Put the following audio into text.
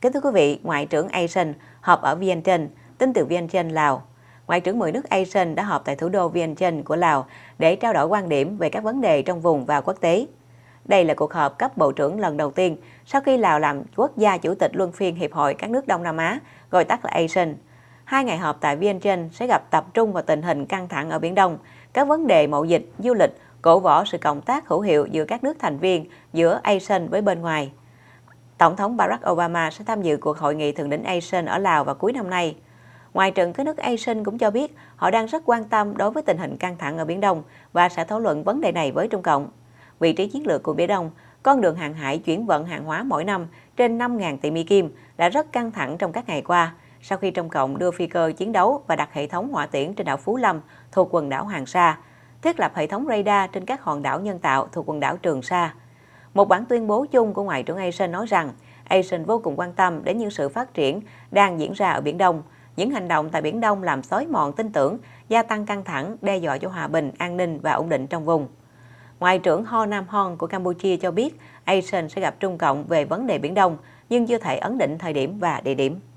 Kính thưa quý vị, Ngoại trưởng ASEAN họp ở Vientiane, tin từ Vientiane, Lào. Ngoại trưởng 10 nước ASEAN đã họp tại thủ đô Vientiane của Lào để trao đổi quan điểm về các vấn đề trong vùng và quốc tế. Đây là cuộc họp cấp bộ trưởng lần đầu tiên sau khi Lào làm quốc gia chủ tịch luân phiên Hiệp hội các nước Đông Nam Á, gọi tắt là ASEAN. Hai ngày họp tại Vientiane sẽ gặp tập trung vào tình hình căng thẳng ở Biển Đông, các vấn đề mậu dịch, du lịch, cổ võ sự cộng tác hữu hiệu giữa các nước thành viên, giữa ASEAN với bên ngoài. Tổng thống Barack Obama sẽ tham dự cuộc hội nghị thượng đỉnh ASEAN ở Lào vào cuối năm nay. Ngoại trưởng các nước ASEAN cũng cho biết họ đang rất quan tâm đối với tình hình căng thẳng ở Biển Đông và sẽ thảo luận vấn đề này với Trung Cộng. Vị trí chiến lược của Biển Đông, con đường hàng hải chuyển vận hàng hóa mỗi năm trên 5.000 tỷ Mỹ Kim đã rất căng thẳng trong các ngày qua, sau khi Trung Cộng đưa phi cơ chiến đấu và đặt hệ thống hỏa tiễn trên đảo Phú Lâm thuộc quần đảo Hoàng Sa, thiết lập hệ thống radar trên các hòn đảo nhân tạo thuộc quần đảo Trường Sa. Một bản tuyên bố chung của Ngoại trưởng ASEAN nói rằng ASEAN vô cùng quan tâm đến những sự phát triển đang diễn ra ở Biển Đông. Những hành động tại Biển Đông làm xói mòn tin tưởng, gia tăng căng thẳng, đe dọa cho hòa bình, an ninh và ổn định trong vùng. Ngoại trưởng Ho Nam Hon của Campuchia cho biết ASEAN sẽ gặp Trung Cộng về vấn đề Biển Đông, nhưng chưa thể ấn định thời điểm và địa điểm.